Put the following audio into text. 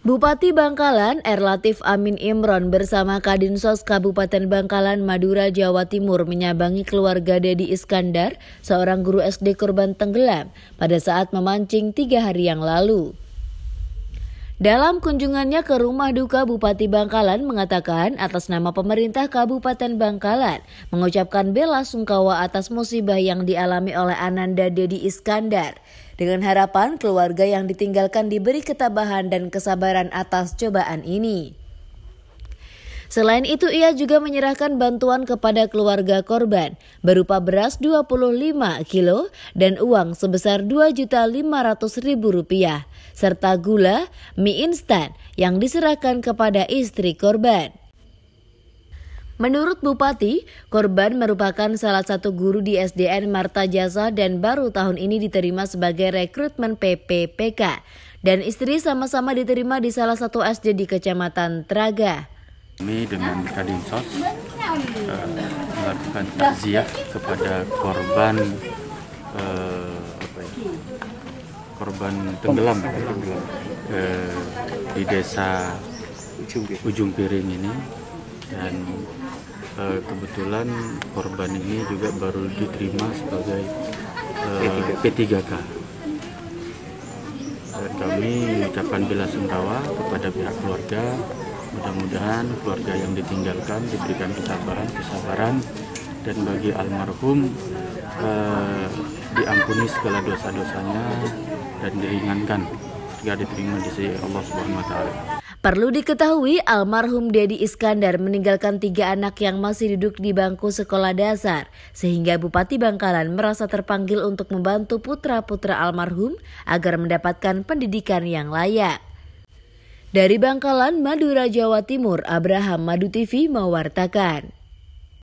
Bupati Bangkalan Erlatif Amin Imron bersama Kadinsos Kabupaten Bangkalan Madura Jawa Timur menyambangi keluarga Dedi Iskandar, seorang guru SD korban tenggelam pada saat memancing tiga hari yang lalu. Dalam kunjungannya ke rumah duka Bupati Bangkalan mengatakan atas nama pemerintah Kabupaten Bangkalan mengucapkan bela sungkawa atas musibah yang dialami oleh Ananda Dedi Iskandar dengan harapan keluarga yang ditinggalkan diberi ketabahan dan kesabaran atas cobaan ini. Selain itu, ia juga menyerahkan bantuan kepada keluarga korban berupa beras 25 kilo dan uang sebesar Rp2.500.000 serta gula, mie instan yang diserahkan kepada istri korban. Menurut Bupati, korban merupakan salah satu guru di SDN Marta Jasa dan baru tahun ini diterima sebagai rekrutmen PPPK. Dan istri sama-sama diterima di salah satu SD di Kecamatan Traga. Kami dengan Kadinsos uh, melakukan takziah kepada korban uh, apa ya, korban tenggelam, tenggelam uh, di desa Ujung Piring ini dan e, kebetulan korban ini juga baru diterima sebagai e, P3K dan kami mengucapkan bila sungkawa kepada pihak keluarga mudah-mudahan keluarga yang ditinggalkan diberikan kesabaran kesabaran dan bagi almarhum e, diampuni segala dosa-dosanya dan diringankan segala diterima di sisi Allah Subhanahu wa Perlu diketahui, almarhum Dedi Iskandar meninggalkan tiga anak yang masih duduk di bangku sekolah dasar, sehingga Bupati Bangkalan merasa terpanggil untuk membantu putra-putra almarhum agar mendapatkan pendidikan yang layak. Dari Bangkalan, Madura, Jawa Timur, Abraham Madu TV mewartakan.